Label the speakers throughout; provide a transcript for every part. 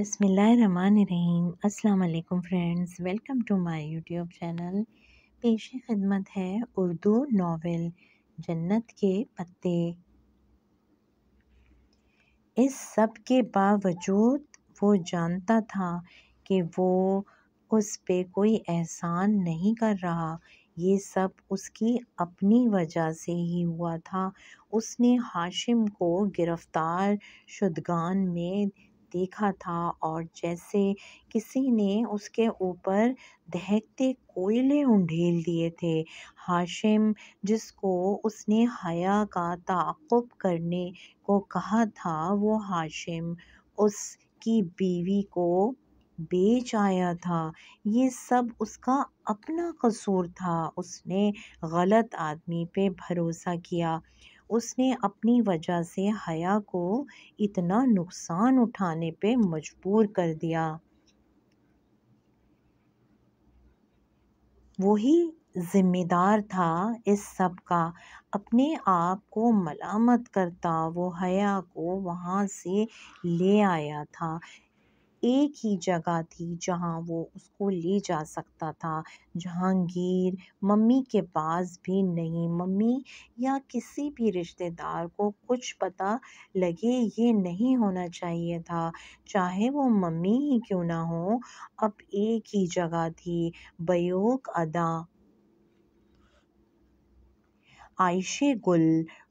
Speaker 1: बसमीम् अल्लाम friends welcome to my YouTube channel पेश खिदमत है उर्दू नावल जन्नत के पत्ते इस सब के बावजूद वो जानता था कि वो उस पे कोई एहसान नहीं कर रहा ये सब उसकी अपनी वजह से ही हुआ था उसने हाशिम को गिरफ़्तार शुदगान में देखा था और जैसे किसी ने उसके ऊपर दहकते कोयले उंडेल दिए थे हाशिम जिसको उसने हया का ताक़ुब करने को कहा था वो हाशिम उसकी बीवी को बेच आया था ये सब उसका अपना कसूर था उसने गलत आदमी पे भरोसा किया उसने अपनी वजह से हया को इतना नुकसान उठाने पे मजबूर कर दिया वही ज़िम्मेदार था इस सब का अपने आप को मलामत करता वो हया को वहाँ से ले आया था एक ही जगह थी जहाँ वो उसको ले जा सकता था जहांगीर मम्मी के पास भी नहीं मम्मी या किसी भी रिश्तेदार को कुछ पता लगे ये नहीं होना चाहिए था चाहे वो मम्मी ही क्यों ना हो अब एक ही जगह थी बयोग अदा आयशे गुल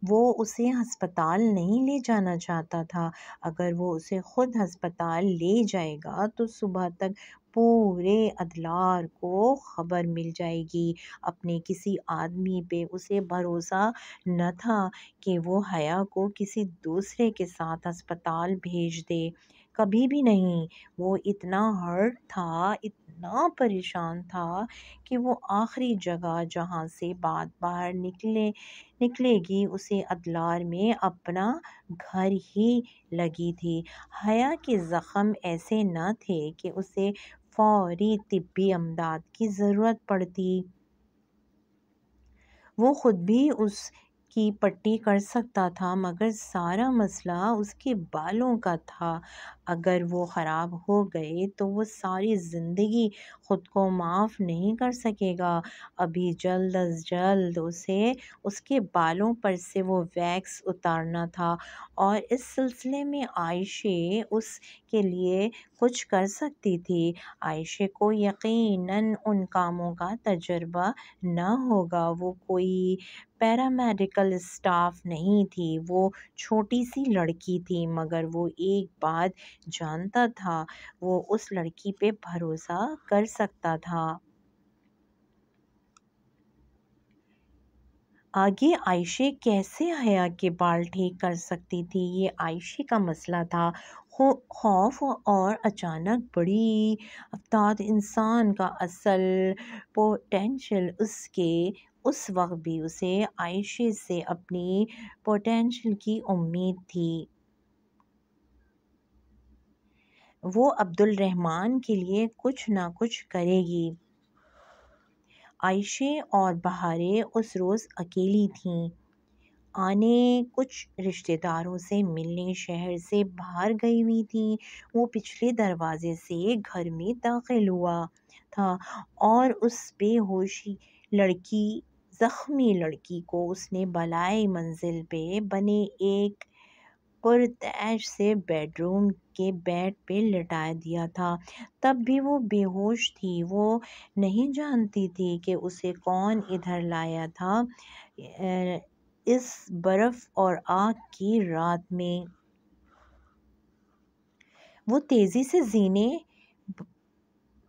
Speaker 1: वो उसे हस्पताल नहीं ले जाना चाहता था अगर वो उसे ख़ुद हस्पताल ले जाएगा तो सुबह तक पूरे अदलार को ख़बर मिल जाएगी अपने किसी आदमी पे उसे भरोसा न था कि वो हया को किसी दूसरे के साथ अस्पताल भेज दे कभी भी नहीं वो इतना हर्ट था इतना परेशान था कि वो आखिरी जगह जहाँ से बात बाहर निकले निकलेगी उसे अदलार में अपना घर ही लगी थी हया के ज़ख़म ऐसे न थे कि उसे फौरी तिब्बी अमदाद की ज़रूरत पड़ती वो ख़ुद भी उस की पट्टी कर सकता था मगर सारा मसला उसके बालों का था अगर वो ख़राब हो गए तो वो सारी ज़िंदगी ख़ुद को माफ़ नहीं कर सकेगा अभी जल्द अज जल्द उसे उसके बालों पर से वो वैक्स उतारना था और इस सिलसिले में आयशे उसके लिए कुछ कर सकती थी आयशे को यकीनन उन कामों का तजर्बा ना होगा वो कोई पैरामेडिकल स्टाफ नहीं थी वो छोटी सी लड़की थी मगर वो एक बात जानता था वो उस लड़की पे भरोसा कर सकता था आगे आयशे कैसे हया के बाल ठीक कर सकती थी ये आयशे का मसला था खौफ और अचानक बड़ी अफ्ताद इंसान का असल पोटेंशल उसके उस वक्त भी उसे आयशे से अपनी पोटेंशल की उम्मीद थी वो अब्दुल रहमान के लिए कुछ ना कुछ करेगी आयशे और बहारें उस रोज़ अकेली थीं आने कुछ रिश्तेदारों से मिलने शहर से बाहर गई हुई थी वो पिछले दरवाज़े से घर में दाखिल हुआ था और उस बेहोशी लड़की ज़ख्मी लड़की को उसने बलाई मंजिल पे बने एक पुरतैश से बेडरूम के बेड पे लटा दिया था तब भी वो बेहोश थी वो नहीं जानती थी कि उसे कौन इधर लाया था इस बर्फ़ और आग की रात में वो तेज़ी से जीने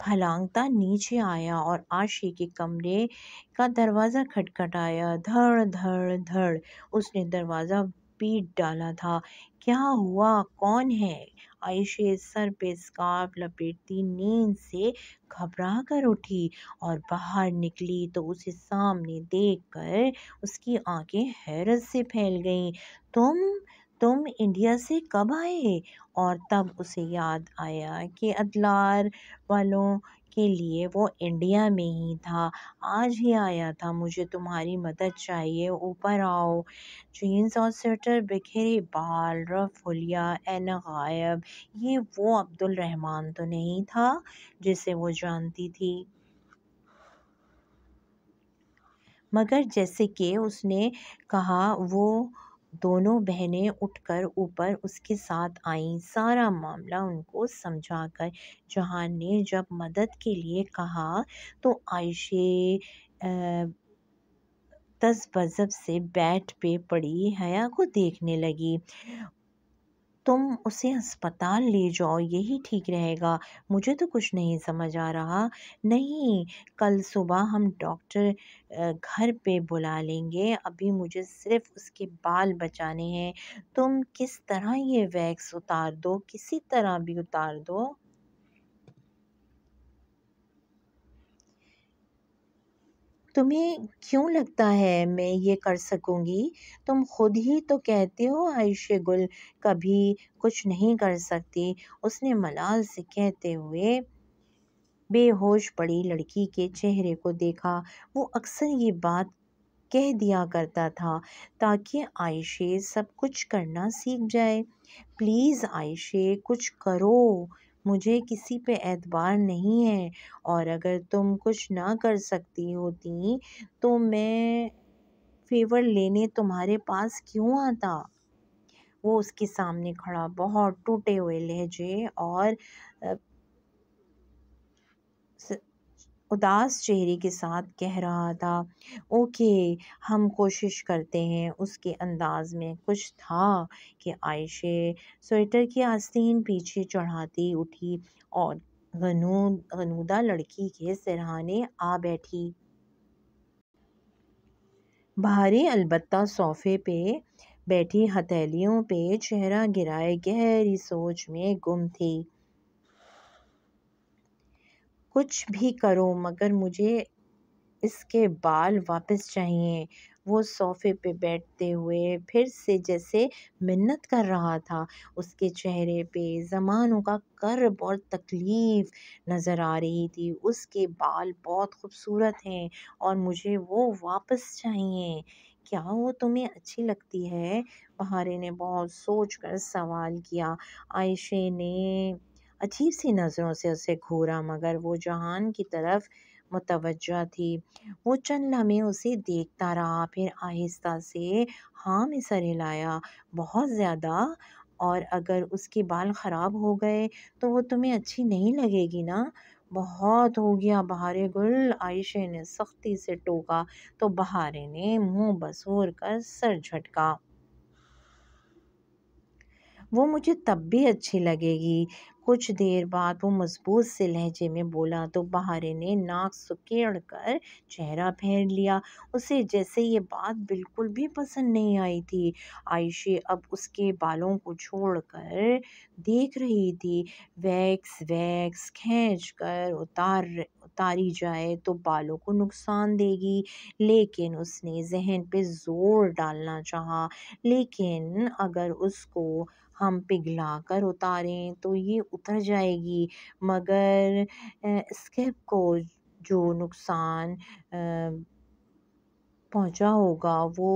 Speaker 1: फलांगता नीचे आया और आशे के कमरे का दरवाज़ा खटखटाया धड़ धड़ धड़ उसने दरवाज़ा पीट डाला था क्या हुआ कौन है आयशे सर पे स्कार्फ लपेटती नींद से घबरा कर उठी और बाहर निकली तो उसे सामने देखकर उसकी आंखें हैरत से फैल गईं तुम तुम इंडिया से कब आए और तब उसे याद आया कि अदलार वालों के लिए वो इंडिया में ही था आज ही आया था मुझे तुम्हारी मदद चाहिए ऊपर आओ जीन्स और स्वेटर बिखरे बाल रफ हुलिया एन गायब ये वो अब्दुल रहमान तो नहीं था जिसे वो जानती थी मगर जैसे कि उसने कहा वो दोनों बहनें उठकर ऊपर उसके साथ आईं सारा मामला उनको समझाकर जहान ने जब मदद के लिए कहा तो आयशे तस बज़ब से बैठ पे पड़ी हया को देखने लगी तुम उसे अस्पताल ले जाओ यही ठीक रहेगा मुझे तो कुछ नहीं समझ आ रहा नहीं कल सुबह हम डॉक्टर घर पे बुला लेंगे अभी मुझे सिर्फ उसके बाल बचाने हैं तुम किस तरह ये वैक्स उतार दो किसी तरह भी उतार दो तुम्हें क्यों लगता है मैं ये कर सकूँगी तुम खुद ही तो कहते हो आयुष्य गुल कभी कुछ नहीं कर सकती उसने मलाल से कहते हुए बेहोश पड़ी लड़की के चेहरे को देखा वो अक्सर ये बात कह दिया करता था ताकि आयशे सब कुछ करना सीख जाए प्लीज़ आयशे कुछ करो मुझे किसी पे एतबार नहीं है और अगर तुम कुछ ना कर सकती होती तो मैं फेवर लेने तुम्हारे पास क्यों आता वो उसके सामने खड़ा बहुत टूटे हुए लहजे और उदास चेहरे के साथ कह रहा था ओके हम कोशिश करते हैं उसके अंदाज में कुछ था कि आयशे स्वेटर की आस्तीन पीछे चढ़ाती उठी और गनूदा लड़की के सिरहाने आ बैठी भारी अलबत्ता सोफे पे बैठी हथेलियों पे चेहरा गिराए गहरी सोच में गुम थी कुछ भी करो मगर मुझे इसके बाल वापस चाहिए वो सोफ़े पे बैठते हुए फिर से जैसे मिन्नत कर रहा था उसके चेहरे पे ज़मानों का कर्ब और तकलीफ़ नज़र आ रही थी उसके बाल बहुत खूबसूरत हैं और मुझे वो वापस चाहिए क्या वो तुम्हें अच्छी लगती है बहारे ने बहुत सोच कर सवाल किया आयशे ने अजीब सी नज़रों से उसे घूरा मगर वो जहान की तरफ मुतवजा थी वो चंद लम्हे उसे देखता रहा फिर आहिस्ता से हाँ में सर हिलाया बहुत ज़्यादा और अगर उसके बाल ख़राब हो गए तो वो तुम्हें अच्छी नहीं लगेगी ना बहुत हो गया बहारे गुल आयशे ने सख्ती से टोका तो बहारे ने मुंह बसूर कर सर झटका वो मुझे तब भी अच्छी लगेगी कुछ देर बाद वो मजबूत से लहजे में बोला तो बहारे ने नाक सुकेड़ कर चेहरा फेर लिया उसे जैसे ये बात बिल्कुल भी पसंद नहीं आई थी आयशे अब उसके बालों को छोड़कर देख रही थी वैक्स वैक्स खींच कर उतार उतारी जाए तो बालों को नुकसान देगी लेकिन उसने जहन पे ज़ोर डालना चाहा लेकिन अगर उसको हम पिघला कर उतारें तो ये उतर जाएगी मगर स्केप को जो नुकसान पहुंचा होगा वो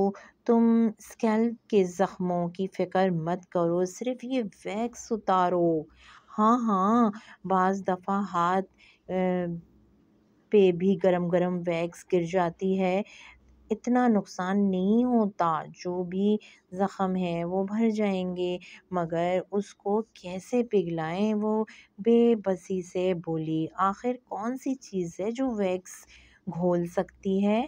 Speaker 1: तुम स्कैल्प के ज़ख्मों की फ़िक्र मत करो सिर्फ ये वैक्स उतारो हाँ हाँ बज़ दफ़ा हाथ पे भी गरम गरम वैक्स गिर जाती है इतना नुकसान नहीं होता जो भी ज़ख़म है वो भर जाएंगे मगर उसको कैसे पिघलाएँ वो बेबसी से बोली आखिर कौन सी चीज़ है जो वैक्स घोल सकती है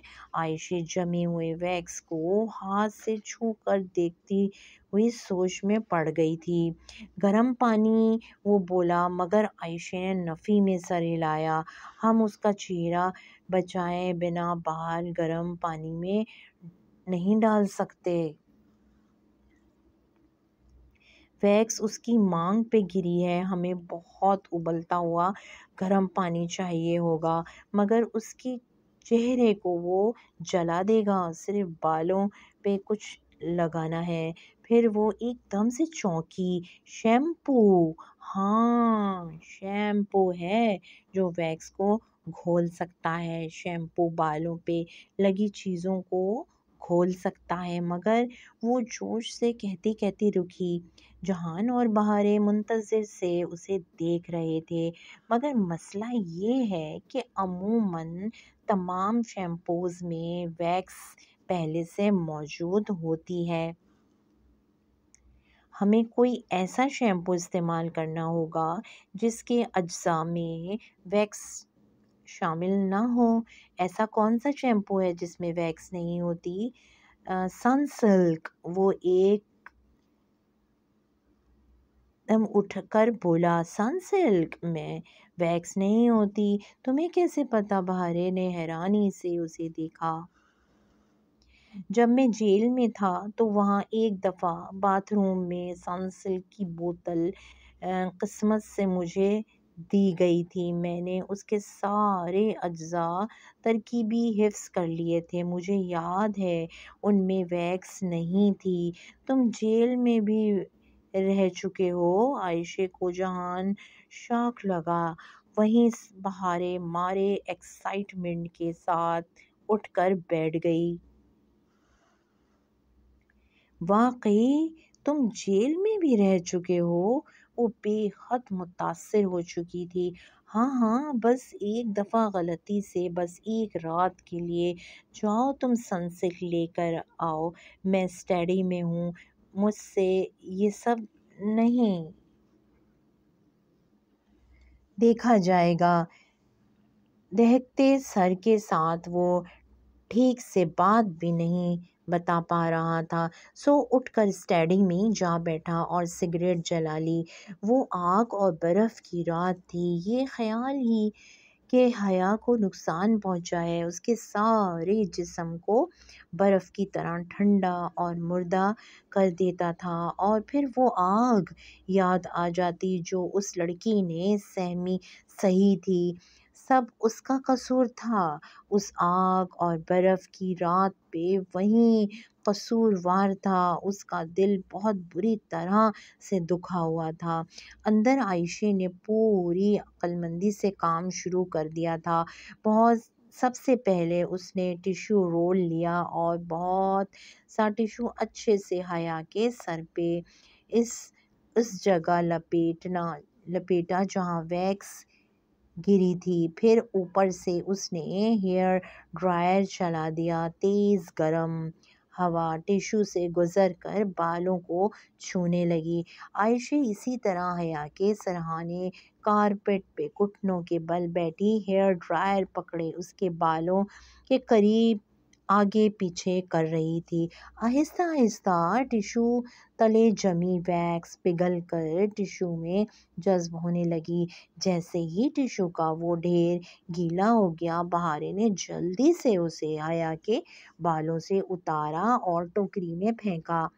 Speaker 1: आयशे जमे हुए वैक्स को हाथ से छू कर देखती हुई सोच में पड़ गई थी गर्म पानी वो बोला मगर आयशे ने नफ़ी में सर हिलाया हम उसका चेहरा बचाए बिना बाहर गर्म पानी में नहीं डाल सकते वैक्स उसकी मांग पे गिरी है हमें बहुत उबलता हुआ गर्म पानी चाहिए होगा मगर उसकी चेहरे को वो जला देगा सिर्फ बालों पे कुछ लगाना है फिर वो एकदम से चौंकी शैम्पू हाँ शैम्पू है जो वैक्स को घोल सकता है शैम्पू बालों पे लगी चीज़ों को घोल सकता है मगर वो जोश से कहती कहती रुकी जहान और बहारे मुंतज़र से उसे देख रहे थे मगर मसला ये है कि अमूमन तमाम शैम्पूज़ में वैक्स पहले से मौजूद होती है हमें कोई ऐसा शैम्पू इस्तेमाल करना होगा जिसके अज्जा में वैक्स शामिल ना हो ऐसा कौन सा शैम्पू है जिसमें वैक्स नहीं होती सन सिल्क वो एक दम उठ कर बोला सन सिल्क में वैक्स नहीं होती तुम्हें कैसे पता बहारे ने हैरानी से उसे देखा जब मैं जेल में था तो वहाँ एक दफ़ा बाथरूम में सन सिल्क की बोतल किस्मत से मुझे दी गई थी मैंने उसके सारे अज्जा तरकीबी हिफ्स कर लिए थे मुझे याद है उनमें वैक्स नहीं थी तुम जेल में भी रह चुके हो आयशे को जहान शॉक लगा वहीं बहारे मारे एक्साइटमेंट के साथ उठकर बैठ गई वाकई तुम जेल में भी रह चुके हो वो बेहद मुतासर हो चुकी थी हाँ हाँ बस एक दफ़ा गलती से बस एक रात के लिए जाओ तुम सनसेट लेकर आओ मैं स्टडी में हूँ मुझसे ये सब नहीं देखा जाएगा दहकते सर के साथ वो ठीक से बात भी नहीं बता पा रहा था सो उठकर स्टैंडिंग में जा बैठा और सिगरेट जला ली वो आग और बर्फ़ की रात थी ये ख्याल ही कि हया को नुकसान पहुँचा है उसके सारे जिसम को बर्फ़ की तरह ठंडा और मुर्दा कर देता था और फिर वो आग याद आ जाती जो उस लड़की ने सहमी सही थी सब उसका कसूर था उस आग और बर्फ़ की रात पे वहीं कसूरवार था उसका दिल बहुत बुरी तरह से दुखा हुआ था अंदर आयशे ने पूरी अक्लमंदी से काम शुरू कर दिया था बहुत सबसे पहले उसने टिशू रोल लिया और बहुत सा टिशू अच्छे से हया के सर पे इस इस जगह लपेटना लपेटा जहाँ वैक्स गिरी थी फिर ऊपर से उसने हेयर ड्रायर चला दिया तेज़ गरम हवा टिशू से गुज़र कर बालों को छूने लगी आयशी इसी तरह हया के सरहाने कारपेट पे घुटनों के बल बैठी हेयर ड्रायर पकड़े उसके बालों के करीब आगे पीछे कर रही थी आहिस्ता आहिस्ता टिशू तले जमी वैक्स पिघल कर टिशू में जज्ब होने लगी जैसे ही टिशू का वो ढेर गीला हो गया बहारे ने जल्दी से उसे हया के बालों से उतारा और टोकरी में फेंका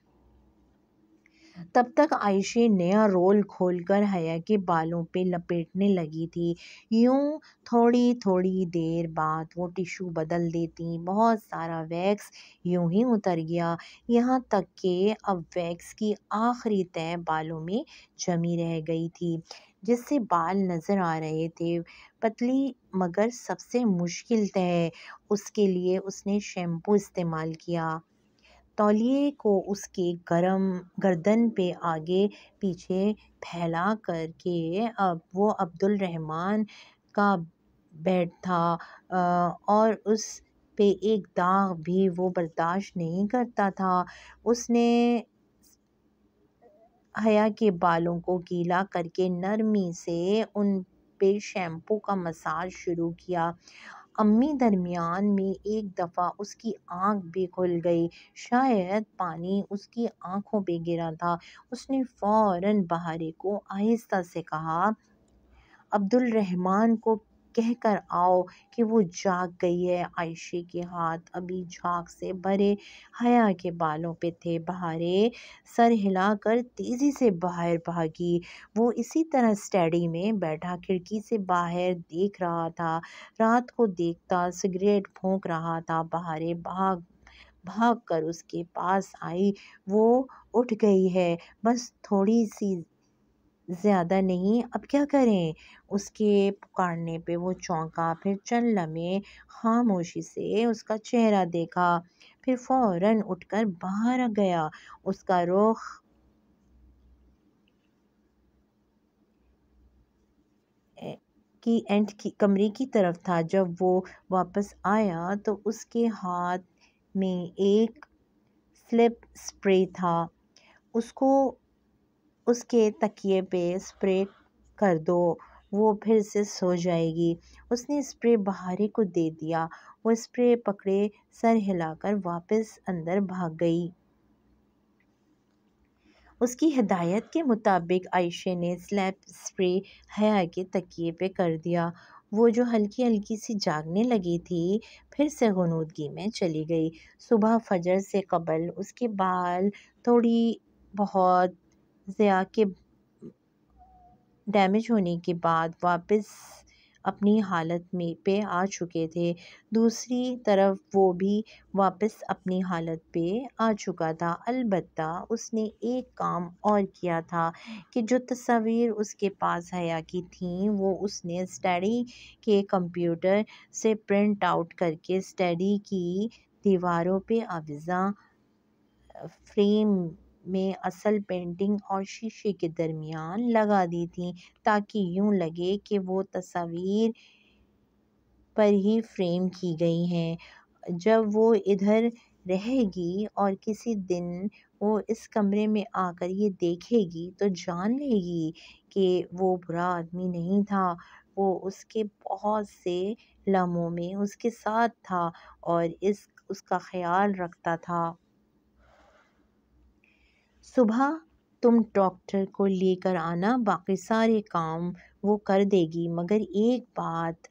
Speaker 1: तब तक आयशे नया रोल खोलकर हया के बालों पे लपेटने लगी थी यूँ थोड़ी थोड़ी देर बाद वो टिशू बदल देती बहुत सारा वैक्स यूं ही उतर गया यहाँ तक कि अब वैक्स की आखिरी तय बालों में जमी रह गई थी जिससे बाल नज़र आ रहे थे पतली मगर सबसे मुश्किल तय उसके लिए उसने शैम्पू इस्तेमाल किया तौलिए को उसके गर्म गर्दन पे आगे पीछे फैला कर के अब वो अब्दुल रहमान का बेड था और उस पे एक दाग भी वो बर्दाश्त नहीं करता था उसने हया के बालों को गीला करके नरमी से उन पे शैम्पू का मसाज शुरू किया अम्मी दरमियान में एक दफ़ा उसकी आँख भी खुल गई शायद पानी उसकी आँखों पे गिरा था उसने फ़ौरन बहारे को आहिस्ता से कहा अब्दुल रहमान को कह कर आओ कि वो जाग गई है आयशे के हाथ अभी झाग से भरे हया के बालों पे थे बहारे सर हिलाकर तेज़ी से बाहर भागी वो इसी तरह स्टडी में बैठा खिड़की से बाहर देख रहा था रात को देखता सिगरेट फूक रहा था बहारे भाग भाग कर उसके पास आई वो उठ गई है बस थोड़ी सी ज़्यादा नहीं अब क्या करें उसके पुकारने पे वो चौंका फिर चंद लम्हे खामोशी से उसका चेहरा देखा फिर फौरन उठकर बाहर आ गया उसका रुख की एंड की कमरे की तरफ था जब वो वापस आया तो उसके हाथ में एक स्लिप स्प्रे था उसको उसके तकिए पे स्प्रे कर दो वो फिर से सो जाएगी उसने स्प्रे बाहरी को दे दिया वो स्प्रे पकड़े सर हिलाकर वापस अंदर भाग गई उसकी हिदायत के मुताबिक आयशे ने स्लैप स्प्रे हया के तकिए पे कर दिया वो जो हल्की हल्की सी जागने लगी थी फिर से गनूदगी में चली गई सुबह फजर से कबल उसके बाल थोड़ी बहुत ज़िया के डैमेज होने के बाद वापस अपनी हालत में पे आ चुके थे दूसरी तरफ वो भी वापस अपनी हालत पे आ चुका था अलबत् उसने एक काम और किया था कि जो तस्वीर उसके पास हया की थी वो उसने स्टडी के कंप्यूटर से प्रिंट आउट करके स्टडी की दीवारों पे अफज़ा फ्रेम મે અસલ પેઇન્ટિંગ ઓર શીશે કે દરમિયાન લગા દી થી તાકી यूं લાગે કે વો તસવીર પર હી ફ્રેમ કી ગઈ હૈ જબ વો ઇધર રહેગી ઓર કિસિ દિન વો ઇસ કમરે મે આકર યે દેખેગી તો જાન લેગી કે વો બુરા આદમી નહીં થા વો ઉસકે બહોત સે લમો મે ઉસકે સાથ થા ઓર ઇસ uska khayal rakhta tha सुबह तुम डॉक्टर को लेकर आना बाकी सारे काम वो कर देगी मगर एक बात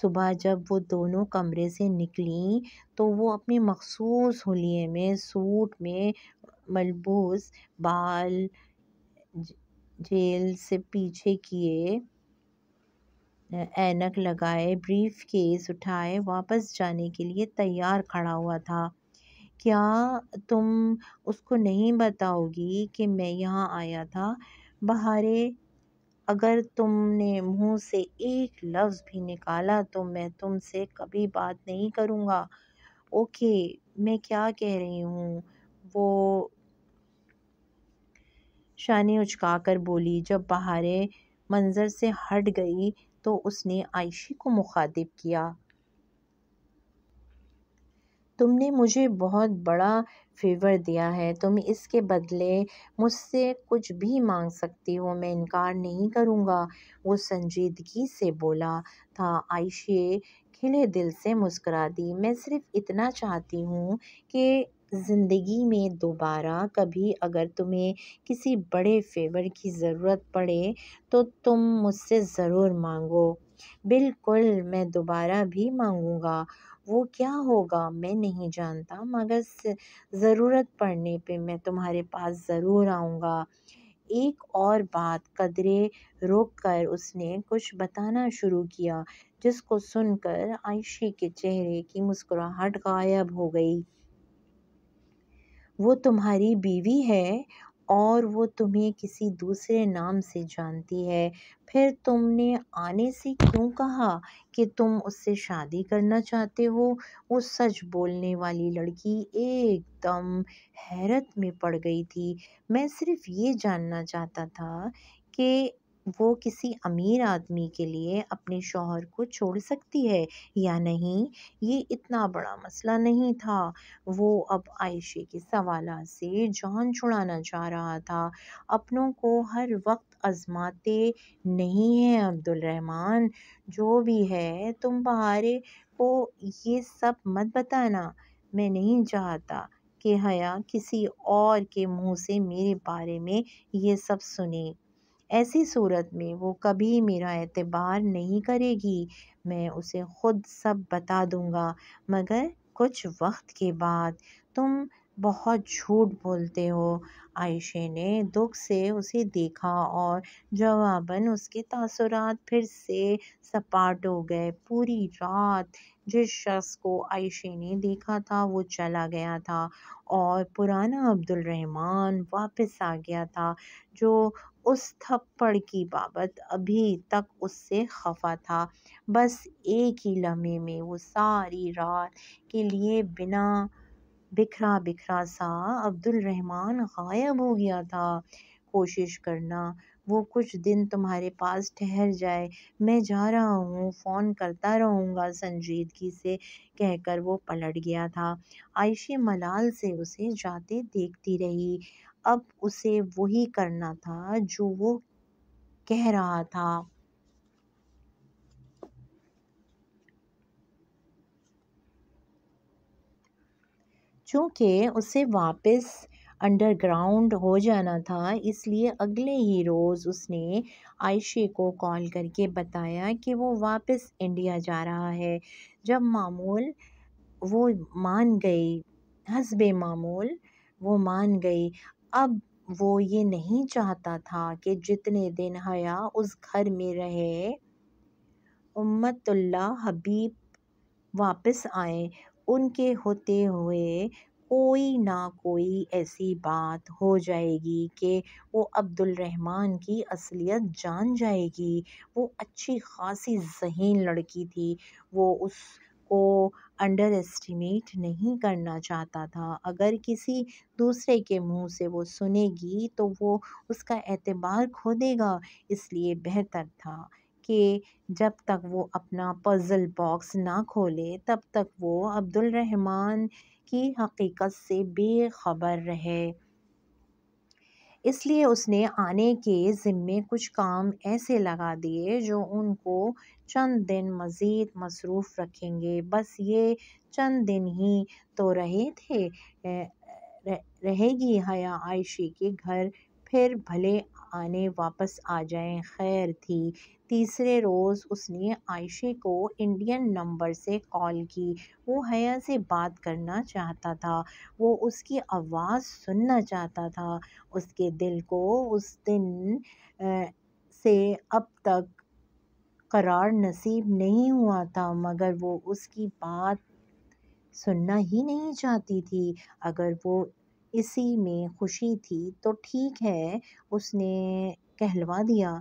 Speaker 1: सुबह जब वो दोनों कमरे से निकली तो वो अपने मखसूस होलिए में सूट में मलबूस बाल जेल से पीछे किए ऐनक लगाए ब्रीफ केस उठाए वापस जाने के लिए तैयार खड़ा हुआ था क्या तुम उसको नहीं बताओगी कि मैं यहाँ आया था बहारे अगर तुमने मुंह से एक लफ्ज़ भी निकाला तो मैं तुमसे कभी बात नहीं करूँगा ओके मैं क्या कह रही हूँ वो शानी उचका कर बोली जब बहारे मंज़र से हट गई तो उसने आयशी को मुखातिब किया तुमने मुझे बहुत बड़ा फ़ेवर दिया है तुम इसके बदले मुझसे कुछ भी मांग सकती हो मैं इनकार नहीं करूँगा वो संजीदगी से बोला था आयशे खिले दिल से मुस्करा दी मैं सिर्फ़ इतना चाहती हूँ कि ज़िंदगी में दोबारा कभी अगर तुम्हें किसी बड़े फेवर की ज़रूरत पड़े तो तुम मुझसे ज़रूर मांगो बिल्कुल मैं दोबारा भी मांगूंगा वो क्या होगा मैं नहीं जानता मगर ज़रूरत पड़ने पे मैं तुम्हारे पास ज़रूर आऊँगा एक और बात कदरे रोक कर उसने कुछ बताना शुरू किया जिसको सुनकर आयशी के चेहरे की मुस्कुराहट गायब हो गई वो तुम्हारी बीवी है और वो तुम्हें किसी दूसरे नाम से जानती है फिर तुमने आने से क्यों कहा कि तुम उससे शादी करना चाहते हो वो सच बोलने वाली लड़की एकदम हैरत में पड़ गई थी मैं सिर्फ ये जानना चाहता था कि वो किसी अमीर आदमी के लिए अपने शोहर को छोड़ सकती है या नहीं ये इतना बड़ा मसला नहीं था वो अब आयशे के सवाल से जान छुड़ाना चाह रहा था अपनों को हर वक्त आजमाते नहीं हैं अब्दुल रहमान जो भी है तुम बहारे को ये सब मत बताना मैं नहीं चाहता कि हया किसी और के मुंह से मेरे बारे में ये सब सुने ऐसी सूरत में वो कभी मेरा एतबार नहीं करेगी मैं उसे ख़ुद सब बता दूँगा मगर कुछ वक्त के बाद तुम बहुत झूठ बोलते हो आयशे ने दुख से उसे देखा और जवाबन उसके तासुरात फिर से सपाट हो गए पूरी रात जिस शख्स को आयशे ने देखा था वो चला गया था और पुराना अब्दुल रहमान वापस आ गया था जो उस थप्पड़ की बाबत अभी तक उससे खफा था बस एक ही लम्हे में वो सारी रात के लिए बिना बिखरा बिखरा सा अब्दुल रहमान गायब हो गया था कोशिश करना वो कुछ दिन तुम्हारे पास ठहर जाए मैं जा रहा हूँ फ़ोन करता रहूँगा संजीदगी से कहकर वो पलट गया था आयशे मलाल से उसे जाते देखती रही अब उसे वही करना था जो वो कह रहा था चूँकि उसे वापस अंडरग्राउंड हो जाना था इसलिए अगले ही रोज़ उसने आयशे को कॉल करके बताया कि वो वापस इंडिया जा रहा है जब मामूल वो मान गई हसब मामूल वो मान गई अब वो ये नहीं चाहता था कि जितने दिन हया उस घर में रहे उम्मतुल्ला हबीब वापस आए उनके होते हुए कोई ना कोई ऐसी बात हो जाएगी कि वो अब्दुल रहमान की असलियत जान जाएगी वो अच्छी खासी जहीन लड़की थी वो उस को अंडर एस्टिमेट नहीं करना चाहता था अगर किसी दूसरे के मुंह से वो सुनेगी तो वो उसका एतबार खो देगा इसलिए बेहतर था कि जब तक वो अपना पज़ल बॉक्स ना खोले तब तक वो अब्दुल रहमान की हकीकत से बेखबर रहे इसलिए उसने आने के ज़िम्मे कुछ काम ऐसे लगा दिए जो उनको चंद दिन मज़ीद मसरूफ़ रखेंगे बस ये चंद दिन ही तो रहे थे रहेगी हया आयशी के घर फिर भले आने वापस आ जाएं खैर थी तीसरे रोज़ उसने आयशे को इंडियन नंबर से कॉल की वो हया से बात करना चाहता था वो उसकी आवाज़ सुनना चाहता था उसके दिल को उस दिन से अब तक करार नसीब नहीं हुआ था मगर वो उसकी बात सुनना ही नहीं चाहती थी अगर वो इसी में खुशी थी तो ठीक है उसने कहलवा दिया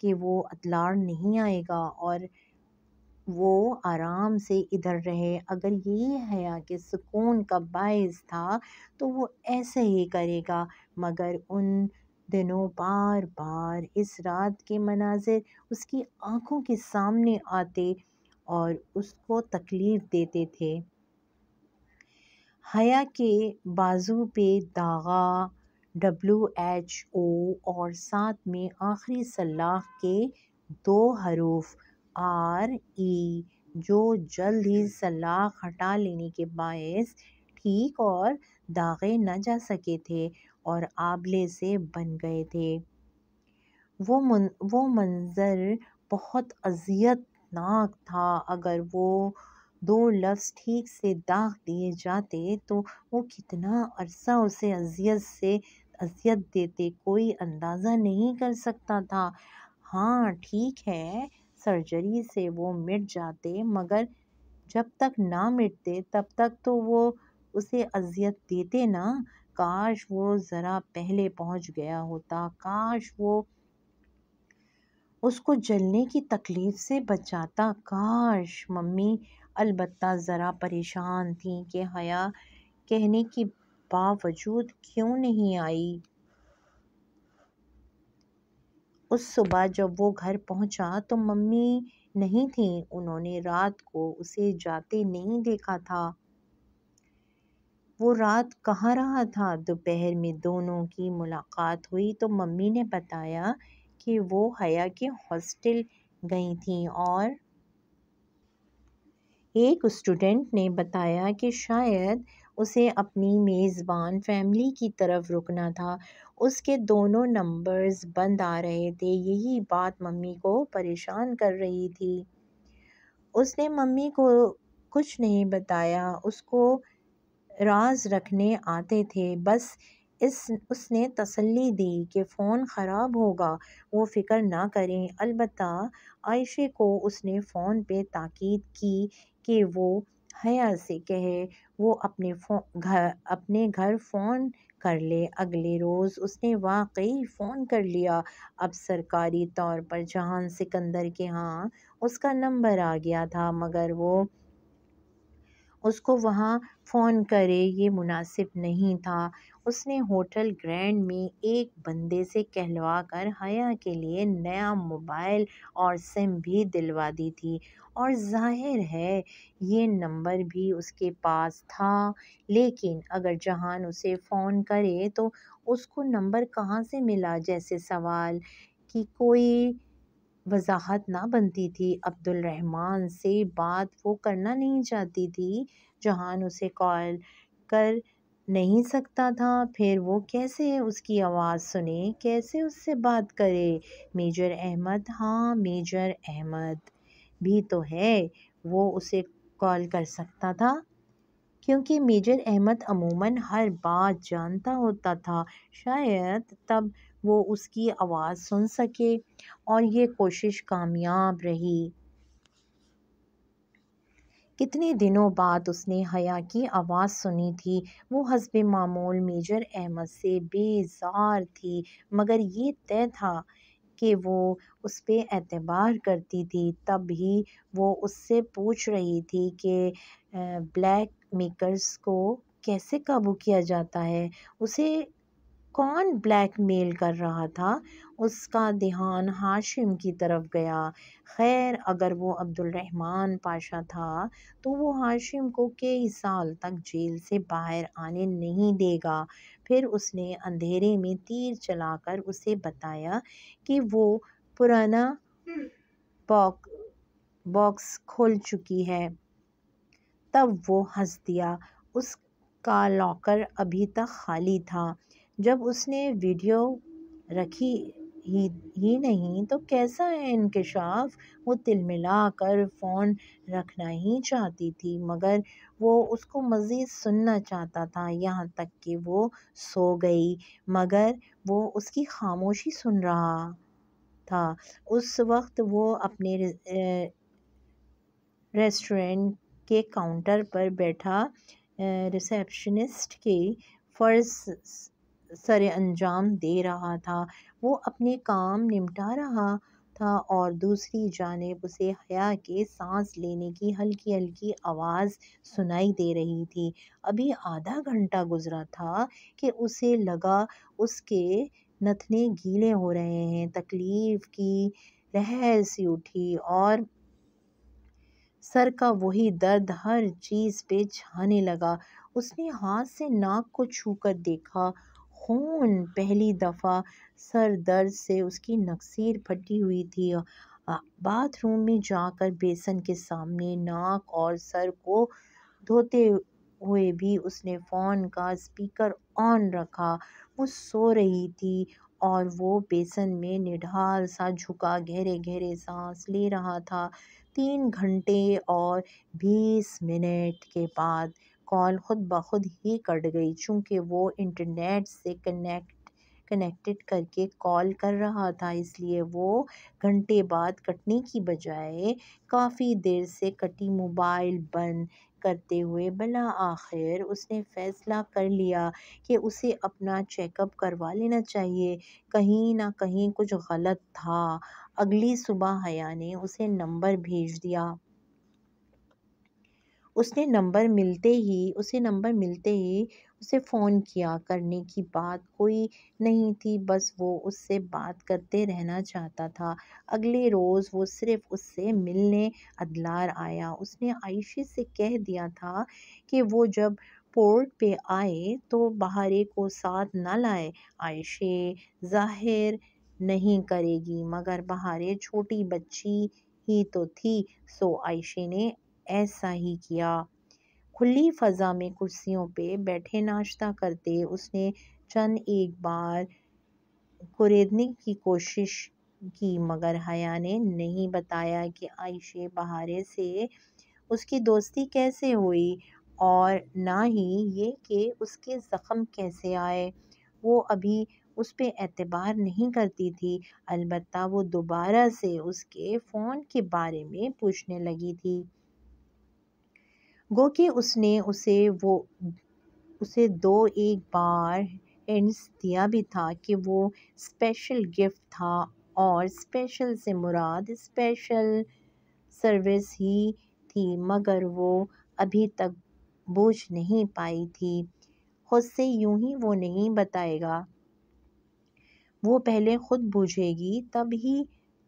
Speaker 1: कि वो अतलाड़ नहीं आएगा और वो आराम से इधर रहे अगर ये हया कि सुकून का बायस था तो वो ऐसे ही करेगा मगर उन दिनों बार बार इस रात के मनाजिर उसकी आंखों के सामने आते और उसको तकलीफ़ देते थे हया के बाजू पे दागा डब्ल्यू एच ओ और साथ में आखिरी सलाख के दो हरूफ आर ई e, जो जल्द ही सलाख हटा लेने के बायस ठीक और दागे न जा सके थे और आबले से बन गए थे वो मन वो मंज़र बहुत अजियतनाक था अगर वो दो लफ्ज़ ठीक से दाग दिए जाते तो वो कितना अरसा उसे अजियत से अजियत देते कोई अंदाज़ा नहीं कर सकता था हाँ ठीक है सर्जरी से वो मिट जाते मगर जब तक ना मिटते तब तक तो वो उसे अजियत देते ना काश वो ज़रा पहले पहुंच गया होता काश वो उसको जलने की तकलीफ़ से बचाता काश मम्मी अलबत् ज़रा परेशान थी कि हया कहने के बावजूद क्यों नहीं आई उस सुबह जब वो घर पहुंचा तो मम्मी नहीं थी उन्होंने रात को उसे जाते नहीं देखा था वो रात कहाँ रहा था दोपहर में दोनों की मुलाकात हुई तो मम्मी ने बताया कि वो हया के हॉस्टल गई थी और एक स्टूडेंट ने बताया कि शायद उसे अपनी मेज़बान फैमिली की तरफ रुकना था उसके दोनों नंबर्स बंद आ रहे थे यही बात मम्मी को परेशान कर रही थी उसने मम्मी को कुछ नहीं बताया उसको राज रखने आते थे बस इस उसने तसल्ली दी कि फ़ोन ख़राब होगा वो फ़िक्र ना करें अलबत्त आयशे को उसने फ़ोन पे ताकीद की कि वो हया से कहे वो अपने घर अपने घर फ़ोन कर ले अगले रोज़ उसने वाकई फ़ोन कर लिया अब सरकारी तौर पर जहान सिकंदर के यहाँ उसका नंबर आ गया था मगर वो उसको वहाँ फ़ोन करे ये मुनासिब नहीं था उसने होटल ग्रैंड में एक बंदे से कहलवा कर हया के लिए नया मोबाइल और सिम भी दिलवा दी थी और जाहिर है ये नंबर भी उसके पास था लेकिन अगर जहान उसे फ़ोन करे तो उसको नंबर कहाँ से मिला जैसे सवाल कि कोई वजाहत ना बनती थी अब्दुल रहमान से बात वो करना नहीं चाहती थी जहान उसे कॉल कर नहीं सकता था फिर वो कैसे उसकी आवाज़ सुने कैसे उससे बात करे मेजर अहमद हाँ मेजर अहमद भी तो है वो उसे कॉल कर सकता था क्योंकि मेजर अहमद अमूमन हर बात जानता होता था शायद तब वो उसकी आवाज़ सुन सके और ये कोशिश कामयाब रही कितने दिनों बाद उसने हया की आवाज़ सुनी थी वो हसब मामूल मेजर अहमद से बेजार थी मगर ये तय था कि वो उस पर एतबार करती थी तब ही वो उससे पूछ रही थी कि ब्लैक मेकर्स को कैसे काबू किया जाता है उसे कौन ब्लैकमेल कर रहा था उसका ध्यान हाशिम की तरफ गया खैर अगर वो अब्दुलरहमान पाशा था तो वो हाशिम को कई साल तक जेल से बाहर आने नहीं देगा फिर उसने अंधेरे में तीर चलाकर उसे बताया कि वो पुराना बॉक बॉक्स खोल चुकी है तब वो हंस दिया उसका लॉकर अभी तक खाली था जब उसने वीडियो रखी ही ही नहीं तो कैसा है इनकशाफ वो तिलमिला कर फ़ोन रखना ही चाहती थी मगर वो उसको मज़ीद सुनना चाहता था यहाँ तक कि वो सो गई मगर वो उसकी खामोशी सुन रहा था उस वक्त वो अपने रेस्टोरेंट के काउंटर पर बैठा रिसेप्शनिस्ट की फ़र्ज़ सर अंजाम दे रहा था वो अपने काम निपटा रहा था और दूसरी जानब उसे हया के सांस लेने की हल्की हल्की आवाज़ सुनाई दे रही थी अभी आधा घंटा गुजरा था कि उसे लगा उसके नथने गीले हो रहे हैं तकलीफ़ की रह सी उठी और सर का वही दर्द हर चीज़ पे छाने लगा उसने हाथ से नाक को छूकर देखा खून पहली दफ़ा सर दर्द से उसकी नक्सीर फटी हुई थी बाथरूम में जाकर बेसन के सामने नाक और सर को धोते हुए भी उसने फ़ोन का स्पीकर ऑन रखा वो सो रही थी और वो बेसन में निढाल सा झुका गहरे गहरे सांस ले रहा था तीन घंटे और बीस मिनट के बाद कॉल ख़ुद ब खुद ही कट गई चूँकि वो इंटरनेट से कनेक्ट कनेक्टेड करके कॉल कर रहा था इसलिए वो घंटे बाद कटने की बजाय काफ़ी देर से कटी मोबाइल बंद करते हुए भला आखिर उसने फ़ैसला कर लिया कि उसे अपना चेकअप करवा लेना चाहिए कहीं ना कहीं कुछ गलत था अगली सुबह हया ने उसे नंबर भेज दिया उसने नंबर मिलते ही उसे नंबर मिलते ही उसे फ़ोन किया करने की बात कोई नहीं थी बस वो उससे बात करते रहना चाहता था अगले रोज़ वो सिर्फ़ उससे मिलने अदलार आया उसने आयशे से कह दिया था कि वो जब पोर्ट पे आए तो बहारे को साथ ना लाए आयशे जाहिर नहीं करेगी मगर बहारे छोटी बच्ची ही तो थी सो आयशे ने ऐसा ही किया खुली फ़ज़ा में कुर्सियों पे बैठे नाश्ता करते उसने चंद एक बार कुरेदने की कोशिश की मगर हया ने नहीं बताया कि आयशे बहारे से उसकी दोस्ती कैसे हुई और ना ही ये कि उसके ज़ख़म कैसे आए वो अभी उस पर एतबार नहीं करती थी अलबत्त वो दोबारा से उसके फ़ोन के बारे में पूछने लगी थी गो कि उसने उसे वो उसे दो एक बार एंड्स दिया भी था कि वो स्पेशल गिफ्ट था और स्पेशल से मुराद स्पेशल सर्विस ही थी मगर वो अभी तक बूझ नहीं पाई थी खुद से यूं ही वो नहीं बताएगा वो पहले खुद बूझेगी तब ही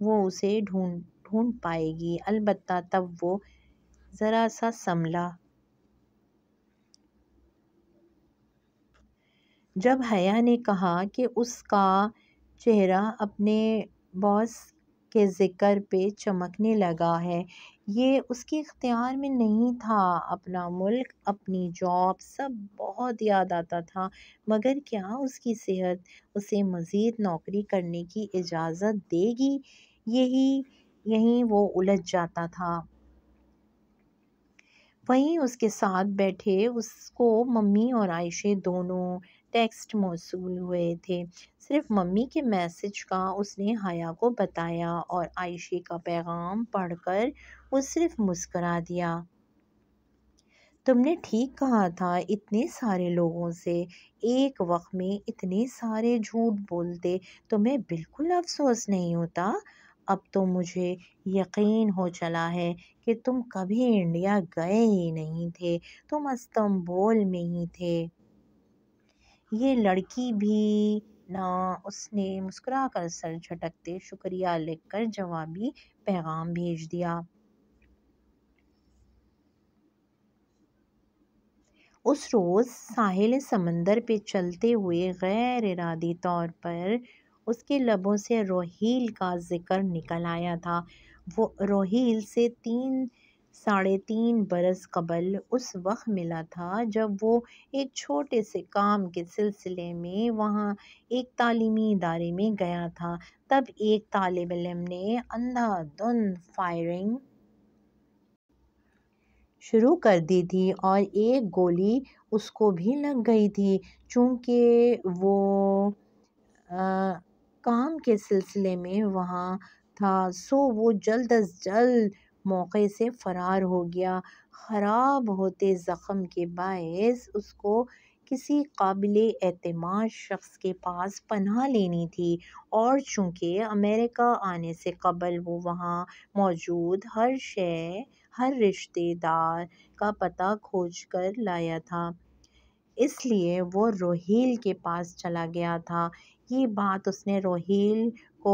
Speaker 1: वो उसे ढूंढ ढूंढ पाएगी अलबत्ता तब वो ज़रा सा समला जब हया ने कहा कि उसका चेहरा अपने बॉस के ज़िक्र पे चमकने लगा है ये उसके इख्तियार में नहीं था अपना मुल्क अपनी जॉब सब बहुत याद आता था मगर क्या उसकी सेहत उसे मज़ीद नौकरी करने की इजाज़त देगी यही यहीं वो उलझ जाता था वहीं उसके साथ बैठे उसको मम्मी और आयशे दोनों टेक्स्ट मौसू हुए थे सिर्फ मम्मी के मैसेज का उसने हया को बताया और आयशे का पैगाम पढ़कर कर सिर्फ मुस्करा दिया तुमने ठीक कहा था इतने सारे लोगों से एक वक्त में इतने सारे झूठ बोलते तुम्हें बिल्कुल अफसोस नहीं होता अब तो मुझे यकीन हो चला है कि तुम कभी इंडिया गए ही नहीं थे तुम अस्तम्बोल में ही थे ये लड़की भी ना उसने मुस्कुरा कर सर झटकते शुक्रिया लिखकर जवाबी पैगाम भेज दिया उस रोज़ साहिल समंदर पे चलते हुए गैर इरादी तौर पर उसके लबों से रोहील का ज़िक्र निकल आया था वो रोहील से तीन साढ़े तीन बरस कबल उस वक्त मिला था जब वो एक छोटे से काम के सिलसिले में वहाँ एक तालीमी इदारे में गया था तब एक तालब इलम ने अंधाधुंध फायरिंग शुरू कर दी थी और एक गोली उसको भी लग गई थी चूँकि वो आ, काम के सिलसिले में वहाँ था सो वो जल्द अज जल्द मौके से फ़रार हो गया ख़राब होते ज़ख़म के बायस उसको किसी काबिल एतम शख्स के पास पनाह लेनी थी और चूँकि अमेरिका आने से कबल वो वहाँ मौजूद हर शे हर रिश्तेदार का पता खोज कर लाया था इसलिए वो रोहिल के पास चला गया था ये बात उसने रोहिल को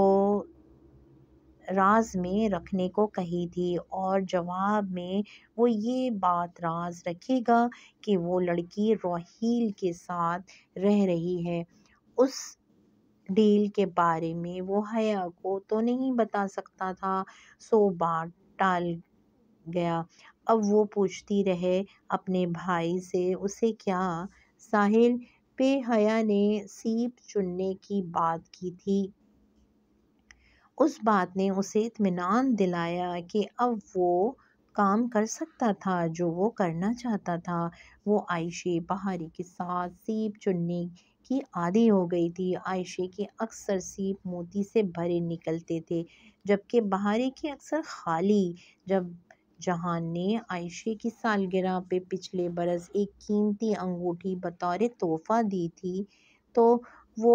Speaker 1: राज में रखने को कही थी और जवाब में वो ये बात राज रखेगा कि वो लड़की रोहिल के साथ रह रही है उस डील के बारे में वो हया को तो नहीं बता सकता था सो बात टाल गया अब वो पूछती रहे अपने भाई से उसे क्या साहिल पे हया ने सीप चुनने की बात की थी उस बात ने उसे इतमान दिलाया कि अब वो काम कर सकता था जो वो करना चाहता था वो आयशे बहारी के साथ सीप चुनने की आदि हो गई थी आयशे के अक्सर सीप मोती से भरे निकलते थे जबकि बहारी के अक्सर खाली जब जहां ने आयशे की सालगिरह पे पिछले बरस एक कीमती अंगूठी बतौर तोहफ़ा दी थी तो वो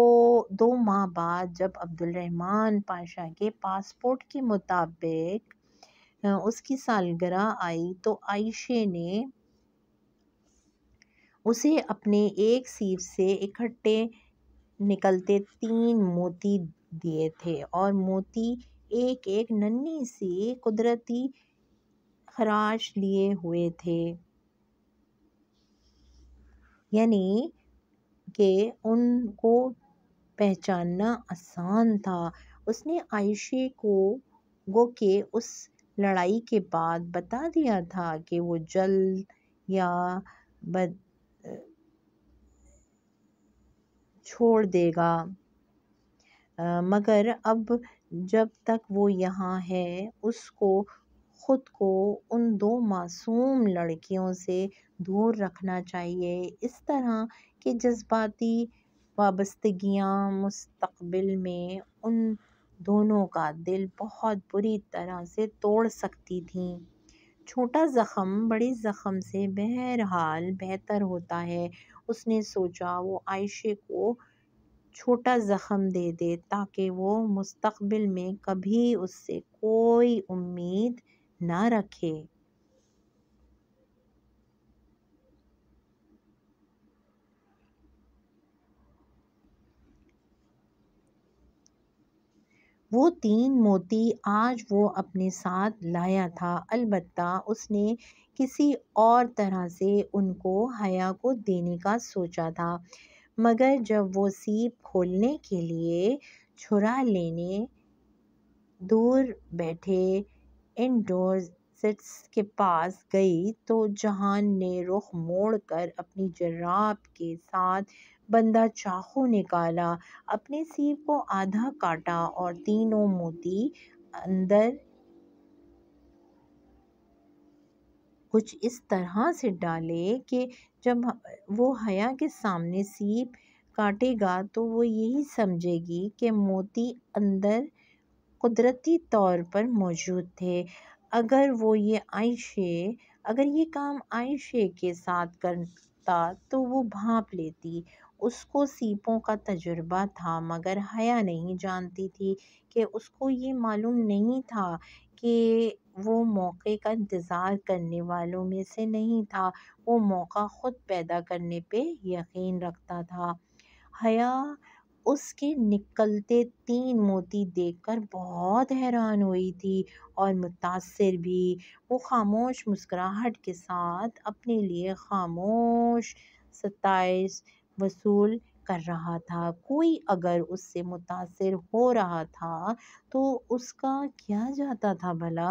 Speaker 1: दो माह बाद जब अब्दुलरहमान पाशा के पासपोर्ट के मुताबिक उसकी सालगिरह आई तो आयशे ने उसे अपने एक सीव से इकट्ठे निकलते तीन मोती दिए थे और मोती एक एक नन्ही सी कुदरती खराश लिए हुए थे यानी कि उनको पहचानना आसान था उसने आयशे को गो के उस लड़ाई के बाद बता दिया था कि वो जल्द या बद छोड़ देगा आ, मगर अब जब तक वो यहाँ है उसको ख़ुद को उन दो मासूम लड़कियों से दूर रखना चाहिए इस तरह के जज्बाती वाबस्तगियाँ मुस्तक़बिल में उन दोनों का दिल बहुत बुरी तरह से तोड़ सकती थीं छोटा ज़ख़म बड़े ज़ख़म से बहरहाल बेहतर होता है उसने सोचा वो आयशे को छोटा ज़ख़म दे दे ताकि वो मुस्तक़बिल में कभी उससे कोई उम्मीद ना रखे वो तीन मोती आज वो अपने साथ लाया था अलबत्ता उसने किसी और तरह से उनको हया को देने का सोचा था मगर जब वो सीप खोलने के लिए छुरा लेने दूर बैठे इनडोर सिट्स के पास गई तो जहान ने रुख मोड़ कर अपनी जराब के साथ बंदा चाकू निकाला अपने सीप को आधा काटा और तीनों मोती अंदर कुछ इस तरह से डाले कि जब वो हया के सामने सीप काटेगा तो वो यही समझेगी कि मोती अंदर कुदरती तौर पर मौजूद थे अगर वो ये आयशे अगर ये काम आयशे के साथ करता तो वो भाप लेती उसको सीपों का तजुर्बा था मगर हया नहीं जानती थी कि उसको ये मालूम नहीं था कि वो मौके का इंतज़ार करने वालों में से नहीं था वो मौका ख़ुद पैदा करने पे यकीन रखता था हया उसके निकलते तीन मोती देखकर बहुत हैरान हुई थी और मुतासर भी वो खामोश मुस्कराहट के साथ अपने लिए खामोश सताइश वसूल कर रहा था कोई अगर उससे मुतासर हो रहा था तो उसका क्या जाता था भला